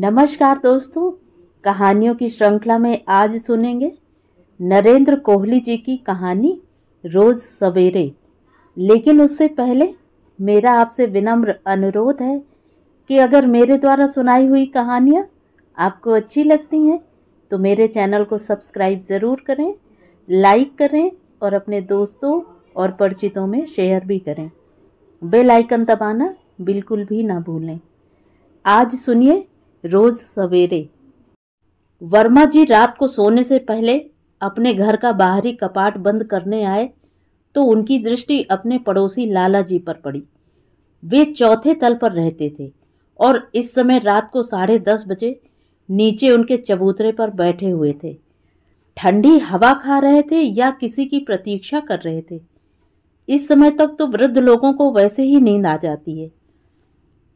नमस्कार दोस्तों कहानियों की श्रृंखला में आज सुनेंगे नरेंद्र कोहली जी की कहानी रोज़ सवेरे लेकिन उससे पहले मेरा आपसे विनम्र अनुरोध है कि अगर मेरे द्वारा सुनाई हुई कहानियाँ आपको अच्छी लगती हैं तो मेरे चैनल को सब्सक्राइब ज़रूर करें लाइक करें और अपने दोस्तों और परिचितों में शेयर भी करें बेल आइकन दबाना बिल्कुल भी ना भूलें आज सुनिए रोज सवेरे वर्मा जी रात को सोने से पहले अपने घर का बाहरी कपाट बंद करने आए तो उनकी दृष्टि अपने पड़ोसी लाला जी पर पड़ी वे चौथे तल पर रहते थे और इस समय रात को साढ़े दस बजे नीचे उनके चबूतरे पर बैठे हुए थे ठंडी हवा खा रहे थे या किसी की प्रतीक्षा कर रहे थे इस समय तक तो वृद्ध लोगों को वैसे ही नींद आ जाती है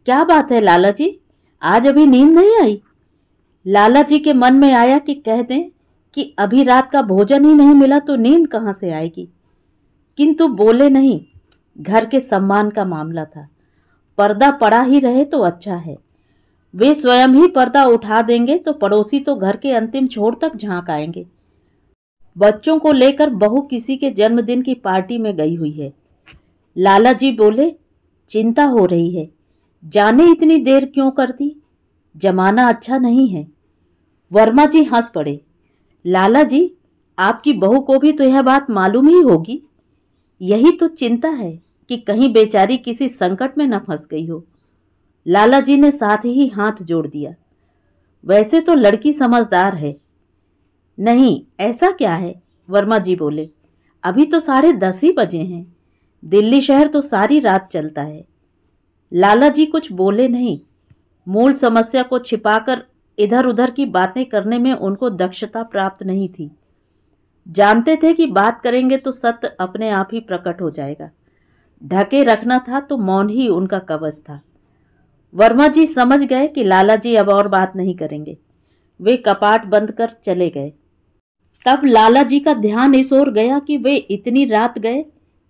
क्या बात है लाला जी आज अभी नींद नहीं आई लाला जी के मन में आया कि कह दें कि अभी रात का भोजन ही नहीं मिला तो नींद कहाँ से आएगी किंतु बोले नहीं घर के सम्मान का मामला था पर्दा पड़ा ही रहे तो अच्छा है वे स्वयं ही पर्दा उठा देंगे तो पड़ोसी तो घर के अंतिम छोर तक झांक आएंगे बच्चों को लेकर बहू किसी के जन्मदिन की पार्टी में गई हुई है लाला जी बोले चिंता हो रही है जाने इतनी देर क्यों कर दी जमाना अच्छा नहीं है वर्मा जी हंस पड़े लाला जी आपकी बहू को भी तो यह बात मालूम ही होगी यही तो चिंता है कि कहीं बेचारी किसी संकट में न फंस गई हो लाला जी ने साथ ही हाथ जोड़ दिया वैसे तो लड़की समझदार है नहीं ऐसा क्या है वर्मा जी बोले अभी तो साढ़े दस ही बजे हैं दिल्ली शहर तो सारी रात चलता है लाला जी कुछ बोले नहीं मूल समस्या को छिपाकर इधर उधर की बातें करने में उनको दक्षता प्राप्त नहीं थी जानते थे कि बात करेंगे तो सत्य अपने आप ही प्रकट हो जाएगा ढके रखना था तो मौन ही उनका कवच था वर्मा जी समझ गए कि लाला जी अब और बात नहीं करेंगे वे कपाट बंद कर चले गए तब लाला जी का ध्यान इस ओर गया कि वे इतनी रात गए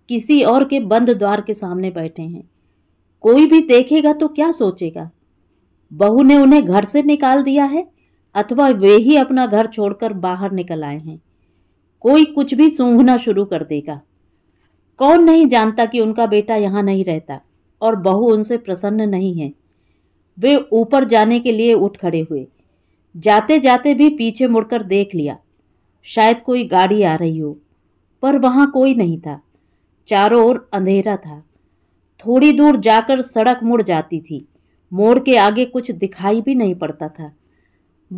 किसी और के बंद द्वार के सामने बैठे हैं कोई भी देखेगा तो क्या सोचेगा बहू ने उन्हें घर से निकाल दिया है अथवा वे ही अपना घर छोड़कर बाहर निकल आए हैं कोई कुछ भी सूंघना शुरू कर देगा कौन नहीं जानता कि उनका बेटा यहाँ नहीं रहता और बहू उनसे प्रसन्न नहीं है वे ऊपर जाने के लिए उठ खड़े हुए जाते जाते भी पीछे मुड़कर देख लिया शायद कोई गाड़ी आ रही हो पर वहाँ कोई नहीं था चारों ओर अंधेरा था थोड़ी दूर जाकर सड़क मुड़ जाती थी मोड़ के आगे कुछ दिखाई भी नहीं पड़ता था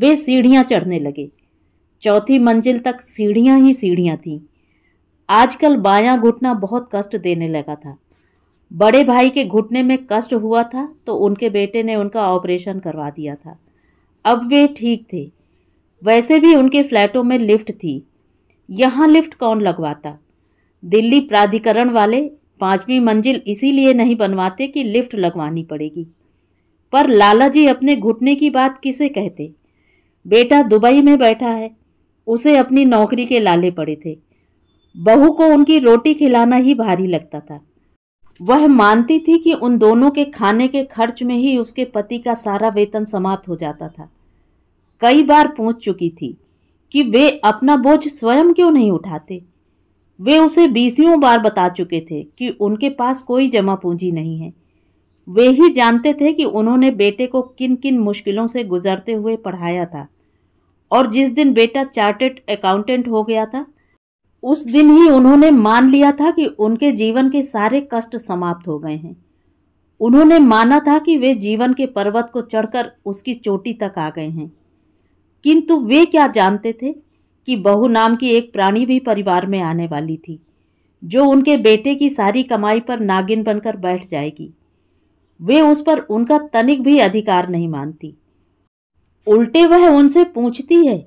वे सीढ़ियाँ चढ़ने लगे चौथी मंजिल तक सीढ़ियाँ ही सीढ़ियाँ थीं आजकल बायां घुटना बहुत कष्ट देने लगा था बड़े भाई के घुटने में कष्ट हुआ था तो उनके बेटे ने उनका ऑपरेशन करवा दिया था अब वे ठीक थे वैसे भी उनके फ्लैटों में लिफ्ट थी यहाँ लिफ्ट कौन लगवाता दिल्ली प्राधिकरण वाले पांचवी मंजिल इसीलिए नहीं बनवाते कि लिफ्ट लगवानी पड़ेगी पर लाला जी अपने घुटने की बात किसे कहते बेटा दुबई में बैठा है उसे अपनी नौकरी के लाले पड़े थे बहू को उनकी रोटी खिलाना ही भारी लगता था वह मानती थी कि उन दोनों के खाने के खर्च में ही उसके पति का सारा वेतन समाप्त हो जाता था कई बार पूछ चुकी थी कि वे अपना बोझ स्वयं क्यों नहीं उठाते वे उसे बीसियों बार बता चुके थे कि उनके पास कोई जमा पूंजी नहीं है वे ही जानते थे कि उन्होंने बेटे को किन किन मुश्किलों से गुजरते हुए पढ़ाया था और जिस दिन बेटा चार्टेड अकाउंटेंट हो गया था उस दिन ही उन्होंने मान लिया था कि उनके जीवन के सारे कष्ट समाप्त हो गए हैं उन्होंने माना था कि वे जीवन के पर्वत को चढ़कर उसकी चोटी तक आ गए हैं किंतु वे क्या जानते थे कि बहू नाम की एक प्राणी भी परिवार में आने वाली थी जो उनके बेटे की सारी कमाई पर नागिन बनकर बैठ जाएगी वे उस पर उनका तनिक भी अधिकार नहीं मानती उल्टे वह उनसे पूछती है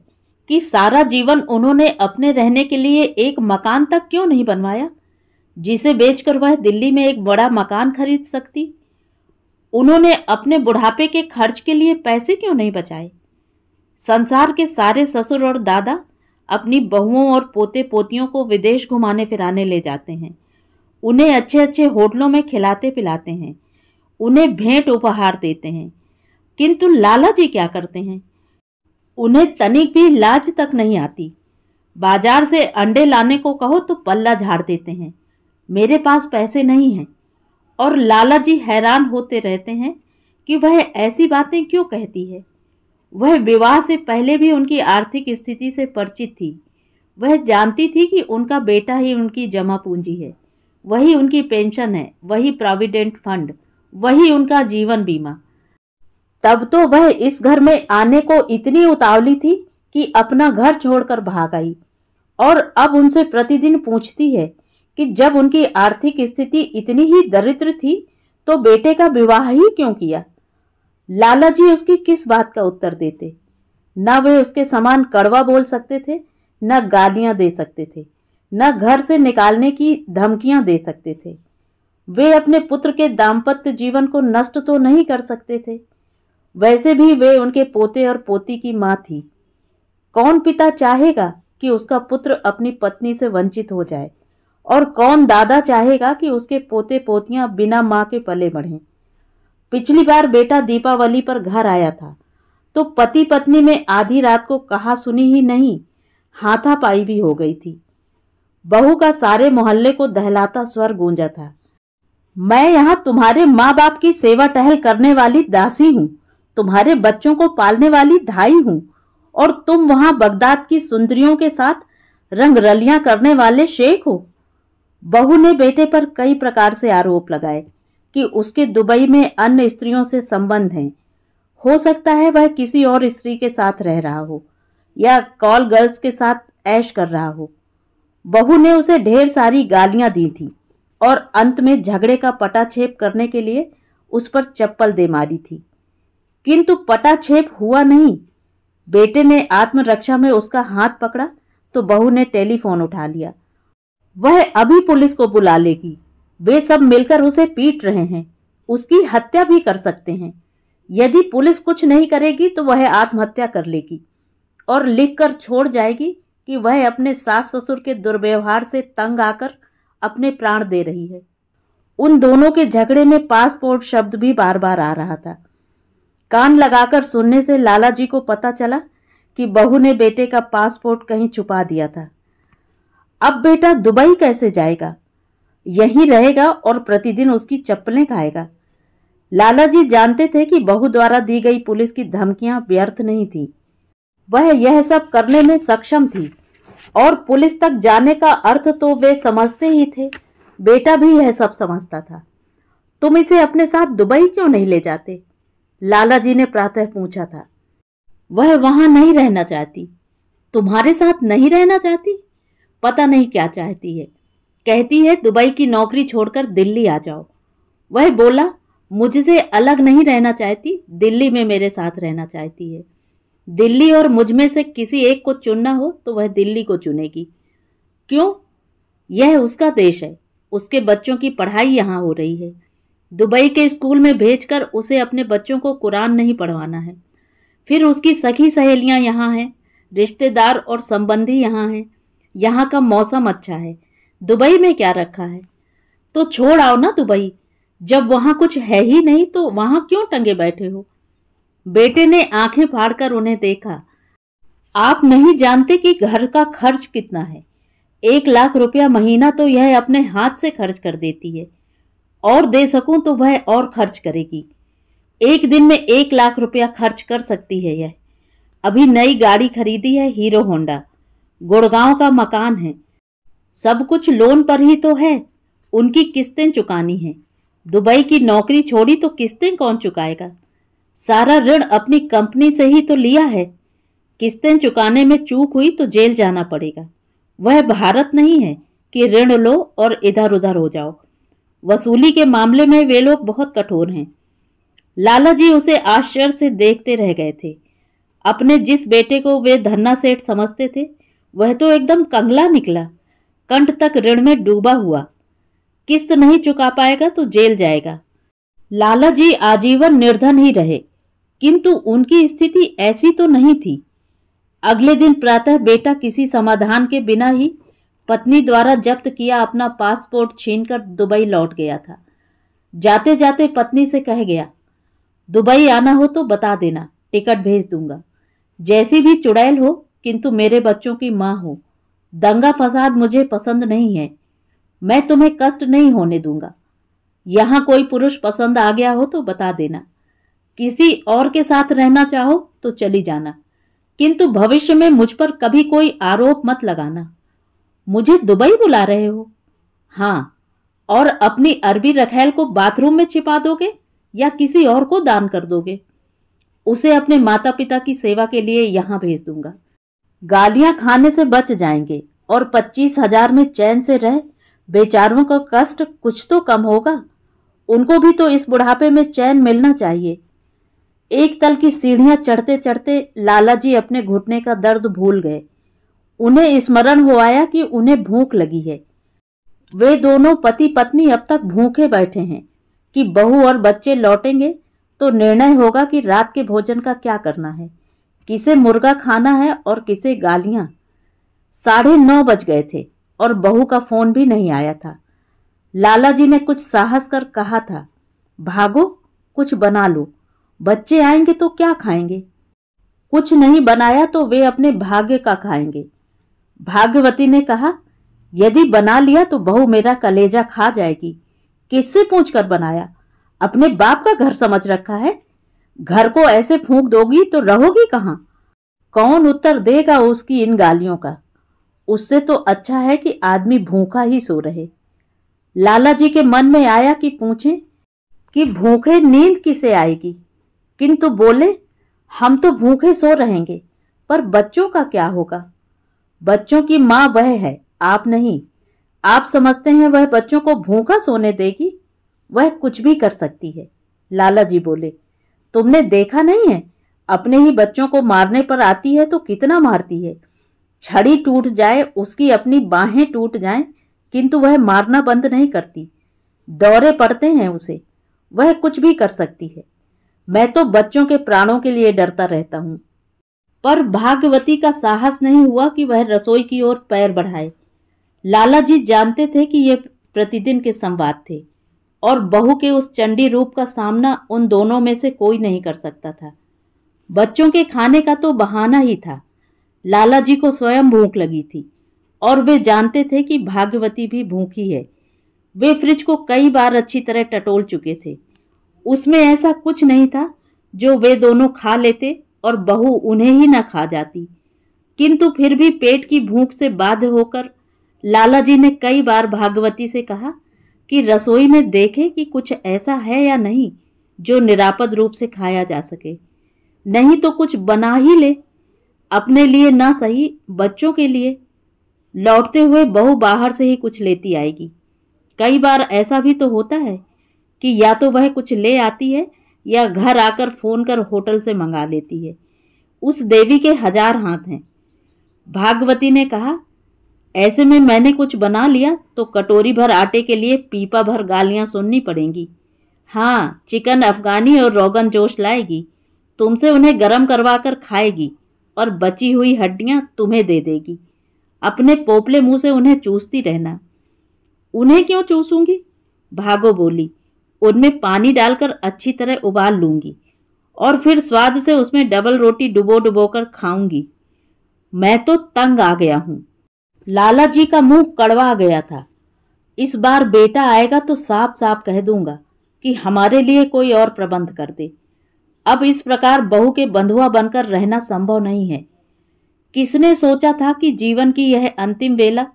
कि सारा जीवन उन्होंने अपने रहने के लिए एक मकान तक क्यों नहीं बनवाया जिसे बेचकर वह दिल्ली में एक बड़ा मकान खरीद सकती उन्होंने अपने बुढ़ापे के खर्च के लिए पैसे क्यों नहीं बचाए संसार के सारे ससुर और दादा अपनी बहुओं और पोते पोतियों को विदेश घुमाने फिराने ले जाते हैं उन्हें अच्छे अच्छे होटलों में खिलाते पिलाते हैं उन्हें भेंट उपहार देते हैं किंतु लाला जी क्या करते हैं उन्हें तनिक भी लाज तक नहीं आती बाजार से अंडे लाने को कहो तो पल्ला झाड़ देते हैं मेरे पास पैसे नहीं हैं और लाला जी हैरान होते रहते हैं कि वह ऐसी बातें क्यों कहती है वह विवाह से पहले भी उनकी आर्थिक स्थिति से परिचित थी वह जानती थी कि उनका बेटा ही उनकी जमा पूंजी है वही उनकी पेंशन है वही प्रोविडेंट फंड वही उनका जीवन बीमा तब तो वह इस घर में आने को इतनी उतावली थी कि अपना घर छोड़कर भाग आई और अब उनसे प्रतिदिन पूछती है कि जब उनकी आर्थिक स्थिति इतनी ही दरिद्र थी तो बेटे का विवाह ही क्यों किया लाला जी उसकी किस बात का उत्तर देते न वे उसके समान कड़वा बोल सकते थे न गालियां दे सकते थे न घर से निकालने की धमकियां दे सकते थे वे अपने पुत्र के दाम्पत्य जीवन को नष्ट तो नहीं कर सकते थे वैसे भी वे उनके पोते और पोती की माँ थी कौन पिता चाहेगा कि उसका पुत्र अपनी पत्नी से वंचित हो जाए और कौन दादा चाहेगा कि उसके पोते पोतियाँ बिना माँ के पले बढ़ें पिछली बार बेटा दीपावली पर घर आया था तो पति पत्नी में आधी रात को कहा सुनी ही नहीं हाथापाई भी हो गई थी बहू का सारे मोहल्ले को दहलाता स्वर गूंजा था मैं यहाँ तुम्हारे माँ बाप की सेवा टहल करने वाली दासी हूँ तुम्हारे बच्चों को पालने वाली धाई हूँ और तुम वहाँ बगदाद की सुंदरियों के साथ रंग रलियां करने वाले शेख हो बहू ने बेटे पर कई प्रकार से आरोप लगाए कि उसके दुबई में अन्य स्त्रियों से संबंध हैं हो सकता है वह किसी और स्त्री के साथ रह रहा हो या कॉल गर्ल्स के साथ ऐश कर रहा हो बहू ने उसे ढेर सारी गालियां दी थी और अंत में झगड़े का पटाछेप करने के लिए उस पर चप्पल दे मारी थी किंतु पटाछेप हुआ नहीं बेटे ने आत्मरक्षा में उसका हाथ पकड़ा तो बहू ने टेलीफोन उठा लिया वह अभी पुलिस को बुला लेगी वे सब मिलकर उसे पीट रहे हैं उसकी हत्या भी कर सकते हैं यदि पुलिस कुछ नहीं करेगी तो वह आत्महत्या कर लेगी और लिखकर छोड़ जाएगी कि वह अपने सास ससुर के दुर्व्यवहार से तंग आकर अपने प्राण दे रही है उन दोनों के झगड़े में पासपोर्ट शब्द भी बार बार आ रहा था कान लगाकर सुनने से लाला जी को पता चला कि बहू ने बेटे का पासपोर्ट कहीं छुपा दिया था अब बेटा दुबई कैसे जाएगा यही रहेगा और प्रतिदिन उसकी चप्पलें खाएगा लाला जी जानते थे कि बहू द्वारा दी गई पुलिस की धमकियां व्यर्थ नहीं थी वह यह सब करने में सक्षम थी और पुलिस तक जाने का अर्थ तो वे समझते ही थे बेटा भी यह सब समझता था तुम इसे अपने साथ दुबई क्यों नहीं ले जाते लाला जी ने प्रातः पूछा था वह वहां नहीं रहना चाहती तुम्हारे साथ नहीं रहना चाहती पता नहीं क्या चाहती है कहती है दुबई की नौकरी छोड़कर दिल्ली आ जाओ वह बोला मुझसे अलग नहीं रहना चाहती दिल्ली में मेरे साथ रहना चाहती है दिल्ली और मुझ में से किसी एक को चुनना हो तो वह दिल्ली को चुनेगी क्यों यह उसका देश है उसके बच्चों की पढ़ाई यहाँ हो रही है दुबई के स्कूल में भेजकर उसे अपने बच्चों को कुरान नहीं पढ़वाना है फिर उसकी सखी सहेलियाँ यहाँ हैं रिश्तेदार और संबंधी यहाँ हैं यहाँ का मौसम अच्छा है दुबई में क्या रखा है तो छोड़ आओ ना दुबई जब वहां कुछ है ही नहीं तो वहां क्यों टंगे बैठे हो बेटे ने आंखें फाड़कर उन्हें देखा आप नहीं जानते कि घर का खर्च कितना है एक लाख रुपया महीना तो यह अपने हाथ से खर्च कर देती है और दे सकूं तो वह और खर्च करेगी एक दिन में एक लाख रुपया खर्च कर सकती है यह अभी नई गाड़ी खरीदी है हीरो होंडा गुड़गांव का मकान है सब कुछ लोन पर ही तो है उनकी किस्तें चुकानी हैं दुबई की नौकरी छोड़ी तो किस्तें कौन चुकाएगा सारा ऋण अपनी कंपनी से ही तो लिया है किस्तें चुकाने में चूक हुई तो जेल जाना पड़ेगा वह भारत नहीं है कि ऋण लो और इधर उधर हो जाओ वसूली के मामले में वे लोग बहुत कठोर हैं लाला जी उसे आश्चर्य से देखते रह गए थे अपने जिस बेटे को वे धन्ना सेठ समझते थे वह तो एकदम कंगला निकला कंठ तक ऋण में डूबा हुआ किस्त नहीं चुका पाएगा तो जेल जाएगा लाला जी आजीवन निर्धन ही रहे किंतु उनकी स्थिति ऐसी तो नहीं थी अगले दिन प्रातः बेटा किसी समाधान के बिना ही पत्नी द्वारा जब्त किया अपना पासपोर्ट छीनकर दुबई लौट गया था जाते जाते पत्नी से कह गया दुबई आना हो तो बता देना टिकट भेज दूंगा जैसी भी चुड़ैल हो किंतु मेरे बच्चों की माँ हो दंगा फसाद मुझे पसंद नहीं है मैं तुम्हें कष्ट नहीं होने दूंगा यहां कोई पुरुष पसंद आ गया हो तो बता देना किसी और के साथ रहना चाहो तो चली जाना किंतु भविष्य में मुझ पर कभी कोई आरोप मत लगाना मुझे दुबई बुला रहे हो हाँ और अपनी अरबी रखेल को बाथरूम में छिपा दोगे या किसी और को दान कर दोगे उसे अपने माता पिता की सेवा के लिए यहां भेज दूंगा गालियां खाने से बच जाएंगे और पच्चीस हजार में चैन से रह बेचारों का कष्ट कुछ तो कम होगा उनको भी तो इस बुढ़ापे में चैन मिलना चाहिए एक तल की सीढ़ियां चढ़ते चढ़ते लाला जी अपने घुटने का दर्द भूल गए उन्हें स्मरण हो आया कि उन्हें भूख लगी है वे दोनों पति पत्नी अब तक भूखे बैठे हैं कि बहू और बच्चे लौटेंगे तो निर्णय होगा कि रात के भोजन का क्या करना है किसे मुर्गा खाना है और किसे गालियां साढ़े नौ बज गए थे और बहू का फोन भी नहीं आया था लाला जी ने कुछ साहस कर कहा था भागो कुछ बना लो बच्चे आएंगे तो क्या खाएंगे कुछ नहीं बनाया तो वे अपने भाग्य का खाएंगे भाग्यवती ने कहा यदि बना लिया तो बहू मेरा कलेजा खा जाएगी किससे पूछ कर बनाया अपने बाप का घर समझ रखा है घर को ऐसे फूंक दोगी तो रहोगी कहाँ कौन उत्तर देगा उसकी इन गालियों का उससे तो अच्छा है कि आदमी भूखा ही सो रहे लाला जी के मन में आया कि पूछे कि भूखे नींद किसे आएगी किंतु बोले हम तो भूखे सो रहेंगे पर बच्चों का क्या होगा बच्चों की माँ वह है आप नहीं आप समझते हैं वह बच्चों को भूखा सोने देगी वह कुछ भी कर सकती है लाला जी बोले तुमने देखा नहीं है अपने ही बच्चों को मारने पर आती है तो कितना मारती है छड़ी टूट जाए उसकी अपनी बाहें टूट जाएं किंतु वह मारना बंद नहीं करती दौरे पड़ते हैं उसे वह कुछ भी कर सकती है मैं तो बच्चों के प्राणों के लिए डरता रहता हूं पर भाग्यवती का साहस नहीं हुआ कि वह रसोई की ओर पैर बढ़ाए लाला जी जानते थे कि ये प्रतिदिन के संवाद थे और बहू के उस चंडी रूप का सामना उन दोनों में से कोई नहीं कर सकता था बच्चों के खाने का तो बहाना ही था लाला जी को स्वयं भूख लगी थी और वे जानते थे कि भाग्यवती भी भूखी है वे फ्रिज को कई बार अच्छी तरह टटोल चुके थे उसमें ऐसा कुछ नहीं था जो वे दोनों खा लेते और बहू उन्हें ही न खा जाती किंतु फिर भी पेट की भूख से बाध्य होकर लाला जी ने कई बार भागवती से कहा कि रसोई में देखें कि कुछ ऐसा है या नहीं जो निरापद रूप से खाया जा सके नहीं तो कुछ बना ही ले अपने लिए ना सही बच्चों के लिए लौटते हुए बहू बाहर से ही कुछ लेती आएगी कई बार ऐसा भी तो होता है कि या तो वह कुछ ले आती है या घर आकर फ़ोन कर होटल से मंगा लेती है उस देवी के हजार हाथ हैं भागवती ने कहा ऐसे में मैंने कुछ बना लिया तो कटोरी भर आटे के लिए पीपा भर गालियाँ सुननी पड़ेंगी हाँ चिकन अफगानी और रोगन जोश लाएगी तुमसे उन्हें गर्म करवा कर खाएगी और बची हुई हड्डियाँ तुम्हें दे देगी अपने पोपले मुंह से उन्हें चूसती रहना उन्हें क्यों चूसूंगी भागो बोली उनमें पानी डालकर अच्छी तरह उबाल लूँगी और फिर स्वाद से उसमें डबल रोटी डुबो डुबो कर खाऊंगी मैं तो तंग आ गया हूँ लाला जी का मुंह कड़वा गया था इस बार बेटा आएगा तो साफ साफ कह दूंगा कि हमारे लिए कोई और प्रबंध कर दे अब इस प्रकार बहू के बंधुआ बनकर रहना संभव नहीं है किसने सोचा था कि जीवन की यह अंतिम वेला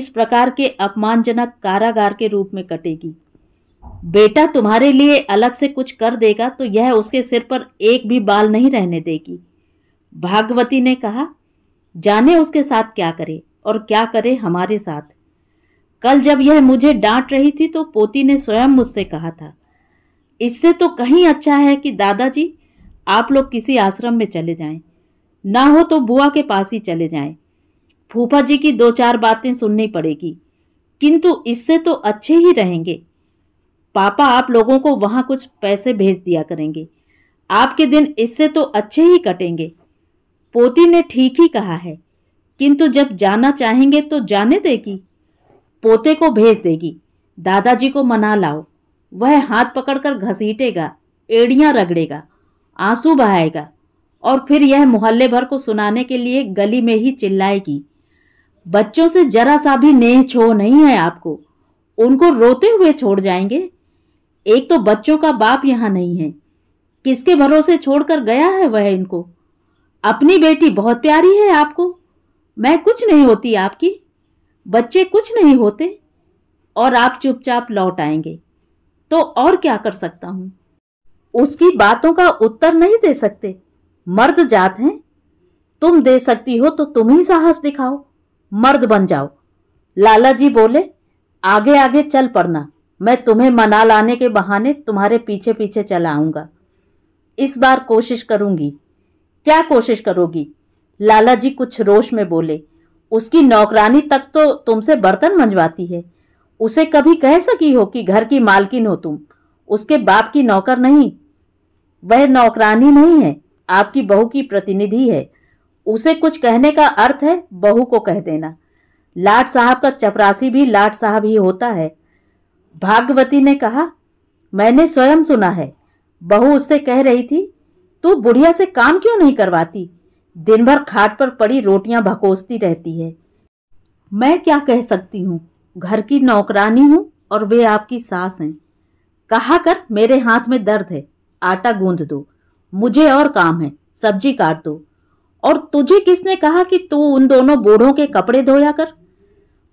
इस प्रकार के अपमानजनक कारागार के रूप में कटेगी बेटा तुम्हारे लिए अलग से कुछ कर देगा तो यह उसके सिर पर एक भी बाल नहीं रहने देगी भागवती ने कहा जाने उसके साथ क्या करे और क्या करे हमारे साथ कल जब यह मुझे डांट रही थी तो पोती ने स्वयं मुझसे कहा था इससे तो कहीं अच्छा है कि दादाजी आप लोग किसी आश्रम में चले जाएं ना हो तो बुआ के पास ही चले जाएं फूफा जी की दो चार बातें सुननी पड़ेगी किंतु इससे तो अच्छे ही रहेंगे पापा आप लोगों को वहाँ कुछ पैसे भेज दिया करेंगे आपके दिन इससे तो अच्छे ही कटेंगे पोती ने ठीक ही कहा है किंतु जब जाना चाहेंगे तो जाने देगी पोते को भेज देगी दादाजी को मना लाओ वह हाथ पकड़कर घसीटेगा एड़ियां रगड़ेगा आंसू बहाएगा और फिर यह मोहल्ले भर को सुनाने के लिए गली में ही चिल्लाएगी बच्चों से जरा सा भी नेह छो नहीं है आपको उनको रोते हुए छोड़ जाएंगे एक तो बच्चों का बाप यहाँ नहीं है किसके भरोसे छोड़कर गया है वह इनको अपनी बेटी बहुत प्यारी है आपको मैं कुछ नहीं होती आपकी बच्चे कुछ नहीं होते और आप चुपचाप लौट आएंगे तो और क्या कर सकता हूं उसकी बातों का उत्तर नहीं दे सकते मर्द जात हैं तुम दे सकती हो तो तुम ही साहस दिखाओ मर्द बन जाओ लाला जी बोले आगे आगे चल पड़ना मैं तुम्हें मना लाने के बहाने तुम्हारे पीछे पीछे चला आऊंगा इस बार कोशिश करूंगी क्या कोशिश करोगी लाला जी कुछ रोश में बोले उसकी नौकरानी तक तो तुमसे बर्तन मंजवाती है उसे कभी कह सकी हो कि घर की मालकिन हो तुम उसके बाप की नौकर नहीं वह नौकरानी नहीं है आपकी बहू की प्रतिनिधि है उसे कुछ कहने का अर्थ है बहू को कह देना लाट साहब का चपरासी भी लाट साहब ही होता है भागवती ने कहा मैंने स्वयं सुना है बहू उससे कह रही थी तू बुढ़िया से काम क्यों नहीं करवाती दिन भर खाट पर पड़ी रोटियां भकोसती रहती है मैं क्या कह सकती हूँ घर की नौकरानी हूँ और वे आपकी सास हैं कहा कर मेरे हाथ में दर्द है आटा गूंध दो मुझे और काम है सब्जी काट दो और तुझे किसने कहा कि तू उन दोनों बूढ़ों के कपड़े धोया कर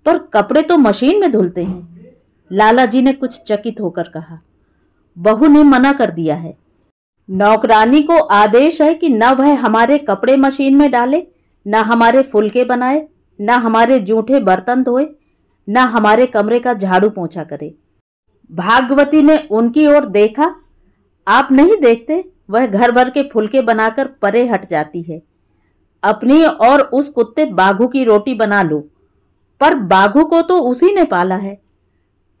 पर कपड़े तो मशीन में धुलते हैं लाला जी ने कुछ चकित होकर कहा बहू ने मना कर दिया है नौकरानी को आदेश है कि न वह हमारे कपड़े मशीन में डाले न हमारे फुलके बनाए न हमारे जूठे बर्तन धोए न हमारे कमरे का झाड़ू पोछा करे भागवती ने उनकी ओर देखा आप नहीं देखते वह घर भर के फुलके बनाकर परे हट जाती है अपनी और उस कुत्ते बाघू की रोटी बना लो पर बाघू को तो उसी ने पाला है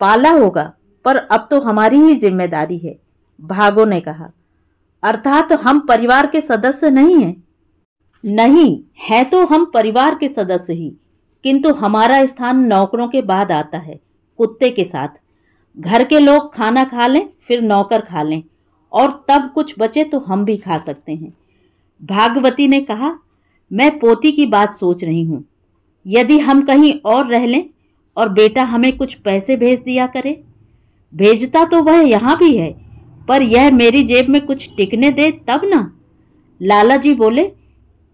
पाला होगा पर अब तो हमारी ही जिम्मेदारी है भागो ने कहा अर्थात हम परिवार के सदस्य नहीं हैं नहीं है तो हम परिवार के सदस्य ही किंतु हमारा स्थान नौकरों के बाद आता है कुत्ते के साथ घर के लोग खाना खा लें फिर नौकर खा लें और तब कुछ बचे तो हम भी खा सकते हैं भागवती ने कहा मैं पोती की बात सोच रही हूँ यदि हम कहीं और रह लें और बेटा हमें कुछ पैसे भेज दिया करे भेजता तो वह यहाँ भी है पर यह मेरी जेब में कुछ टिकने दे तब ना लाला जी बोले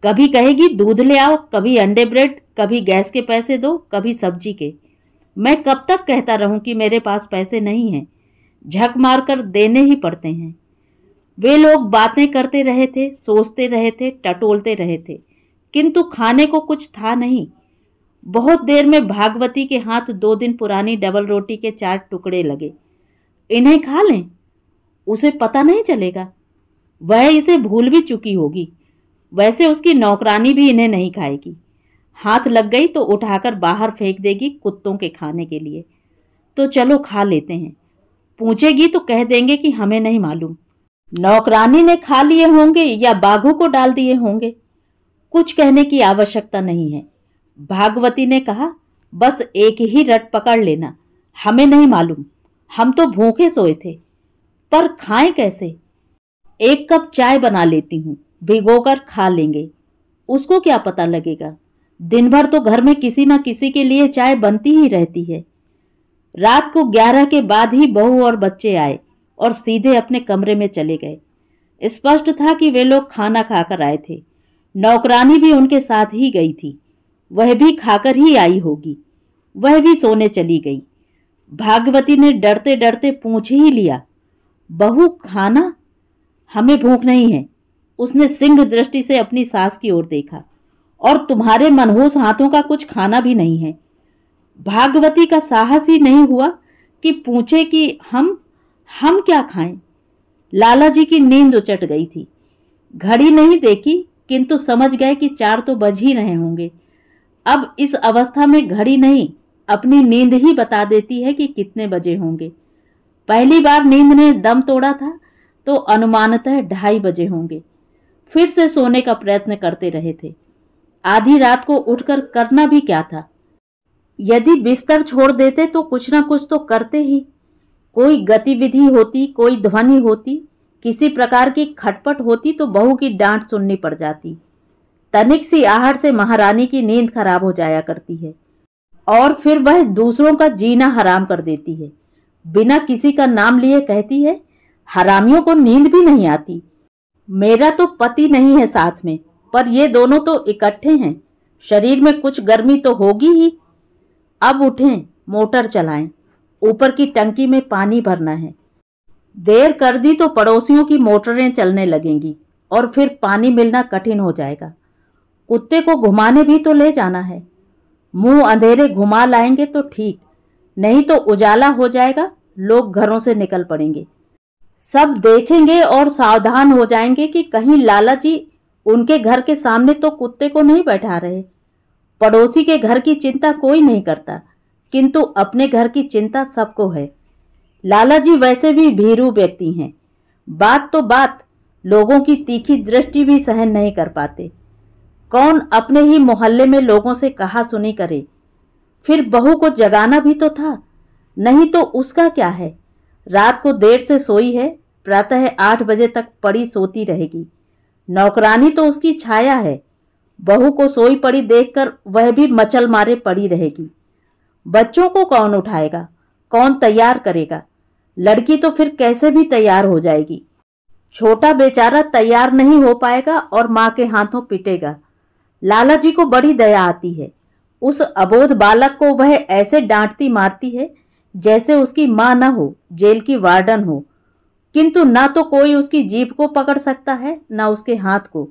कभी कहेगी दूध ले आओ कभी अंडे ब्रेड कभी गैस के पैसे दो कभी सब्जी के मैं कब तक कहता रहूं कि मेरे पास पैसे नहीं हैं झक मार कर देने ही पड़ते हैं वे लोग बातें करते रहे थे सोचते रहे थे टटोलते रहे थे किंतु खाने को कुछ था नहीं बहुत देर में भागवती के हाथ दो दिन पुरानी डबल रोटी के चार टुकड़े लगे इन्हें खा लें उसे पता नहीं चलेगा वह इसे भूल भी चुकी होगी वैसे उसकी नौकरानी भी इन्हें नहीं खाएगी हाथ लग गई तो उठाकर बाहर फेंक देगी कुत्तों के खाने के लिए तो चलो खा लेते हैं पूछेगी तो कह देंगे कि हमें नहीं मालूम नौकरानी ने खा लिए होंगे या बाघों को डाल दिए होंगे कुछ कहने की आवश्यकता नहीं है भागवती ने कहा बस एक ही रट पकड़ लेना हमें नहीं मालूम हम तो भूखे सोए थे पर खाएं कैसे एक कप चाय बना लेती हूँ भिगोकर खा लेंगे उसको क्या पता लगेगा दिन भर तो घर में किसी ना किसी के लिए चाय बनती ही रहती है रात को ग्यारह के बाद ही बहू और बच्चे आए और सीधे अपने कमरे में चले गए स्पष्ट था कि वे लोग खाना खाकर आए थे नौकरानी भी उनके साथ ही गई थी वह भी खाकर ही आई होगी वह भी सोने चली गई भागवती ने डरते डरते पूछ ही लिया बहू खाना हमें भूख नहीं है उसने सिंह दृष्टि से अपनी सास की ओर देखा और तुम्हारे मनहोस हाथों का कुछ खाना भी नहीं है भागवती का साहस ही नहीं हुआ कि पूछे कि हम हम क्या खाएं लाला जी की नींद उचट गई थी घड़ी नहीं देखी किंतु समझ गए कि चार तो बज ही रहे होंगे अब इस अवस्था में घड़ी नहीं अपनी नींद ही बता देती है कि कितने बजे होंगे पहली बार नींद ने दम तोड़ा था तो अनुमानतः ढाई बजे होंगे फिर से सोने का प्रयत्न करते रहे थे आधी रात को उठकर करना भी क्या था यदि बिस्तर छोड़ देते तो कुछ ना कुछ तो करते ही कोई गतिविधि होती कोई ध्वनि होती किसी प्रकार की खटपट होती तो बहू की डांट सुननी पड़ जाती तनिक सी आहट से महारानी की नींद खराब हो जाया करती है और फिर वह दूसरों का जीना हराम कर देती है बिना किसी का नाम लिए कहती है हरामियों को नींद भी नहीं आती मेरा तो पति नहीं है साथ में पर ये दोनों तो इकट्ठे हैं शरीर में कुछ गर्मी तो होगी ही अब उठें मोटर चलाएं ऊपर की टंकी में पानी भरना है देर कर दी तो पड़ोसियों की मोटरें चलने लगेंगी और फिर पानी मिलना कठिन हो जाएगा कुत्ते को घुमाने भी तो ले जाना है मुंह अंधेरे घुमा लाएंगे तो ठीक नहीं तो उजाला हो जाएगा लोग घरों से निकल पड़ेंगे सब देखेंगे और सावधान हो जाएंगे कि कहीं लाला जी उनके घर के सामने तो कुत्ते को नहीं बैठा रहे पड़ोसी के घर की चिंता कोई नहीं करता किंतु अपने घर की चिंता सबको है लाला जी वैसे भी भीरू व्यक्ति हैं बात तो बात लोगों की तीखी दृष्टि भी सहन नहीं कर पाते कौन अपने ही मोहल्ले में लोगों से कहा सुनी करे फिर बहू को जगाना भी तो था नहीं तो उसका क्या है रात को देर से सोई है प्रातः आठ बजे तक पड़ी सोती रहेगी नौकरानी तो उसकी छाया है बहू को सोई पड़ी देखकर वह भी मचल मारे पड़ी रहेगी बच्चों को कौन उठाएगा कौन तैयार करेगा लड़की तो फिर कैसे भी तैयार हो जाएगी छोटा बेचारा तैयार नहीं हो पाएगा और माँ के हाथों पिटेगा लाला जी को बड़ी दया आती है उस अबोध बालक को वह ऐसे डांटती मारती है जैसे उसकी माँ न हो जेल की वार्डन हो किंतु ना तो कोई उसकी जीप को पकड़ सकता है ना उसके हाथ को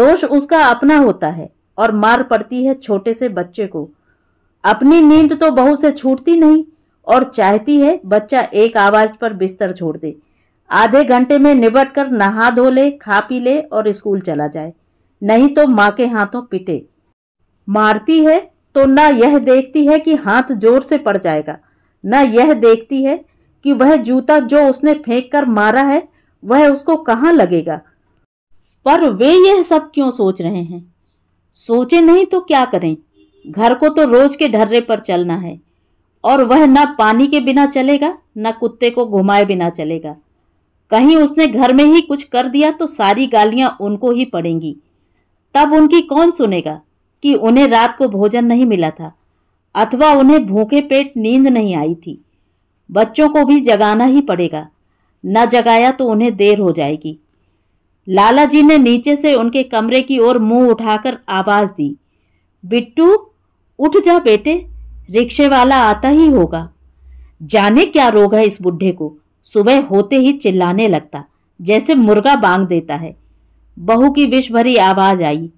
दोष उसका अपना होता है और मार पड़ती है छोटे से बच्चे को अपनी नींद तो बहू से छूटती नहीं और चाहती है बच्चा एक आवाज पर बिस्तर छोड़ दे आधे घंटे में निबट कर नहा धो ले खा पी ले और स्कूल चला जाए नहीं तो माँ के हाथों पिटे मारती है तो न यह देखती है कि हाथ जोर से पड़ जाएगा ना यह देखती है कि वह जूता जो उसने फेंक कर मारा है वह उसको कहाँ लगेगा पर वे यह सब क्यों सोच रहे हैं सोचे नहीं तो क्या करें घर को तो रोज के ढर्रे पर चलना है और वह ना पानी के बिना चलेगा न कुत्ते को घुमाए बिना चलेगा कहीं उसने घर में ही कुछ कर दिया तो सारी गालियां उनको ही पड़ेंगी तब उनकी कौन सुनेगा कि उन्हें रात को भोजन नहीं मिला था अथवा उन्हें भूखे पेट नींद नहीं आई थी बच्चों को भी जगाना ही पड़ेगा न जगाया तो उन्हें देर हो जाएगी लाला जी ने नीचे से उनके कमरे की ओर मुंह उठाकर आवाज़ दी बिट्टू उठ जा बेटे रिक्शे वाला आता ही होगा जाने क्या रोग है इस बुढ़े को सुबह होते ही चिल्लाने लगता जैसे मुर्गा बांग देता है बहू की विष भरी आवाज़ आई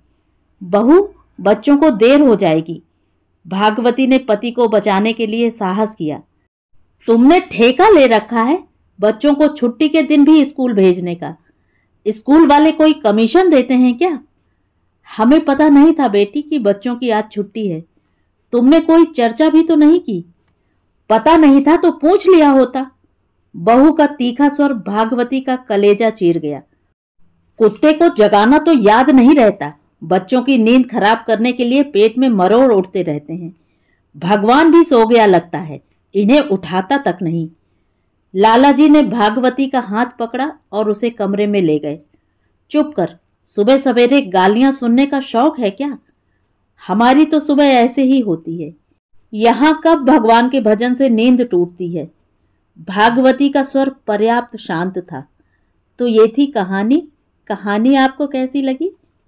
बहू बच्चों को देर हो जाएगी भागवती ने पति को बचाने के लिए साहस किया तुमने ठेका ले रखा है बच्चों को छुट्टी के दिन भी स्कूल भेजने का स्कूल वाले कोई कमीशन देते हैं क्या हमें पता नहीं था बेटी कि बच्चों की आज छुट्टी है तुमने कोई चर्चा भी तो नहीं की पता नहीं था तो पूछ लिया होता बहू का तीखा स्वर भागवती का कलेजा चीर गया कुत्ते को जगाना तो याद नहीं रहता बच्चों की नींद खराब करने के लिए पेट में मरोड़ उठते रहते हैं भगवान भी सो गया लगता है इन्हें उठाता तक नहीं लाला जी ने भागवती का हाथ पकड़ा और उसे कमरे में ले गए चुप कर सुबह सवेरे गालियां सुनने का शौक है क्या हमारी तो सुबह ऐसे ही होती है यहाँ कब भगवान के भजन से नींद टूटती है भागवती का स्वर पर्याप्त शांत था तो ये थी कहानी कहानी आपको कैसी लगी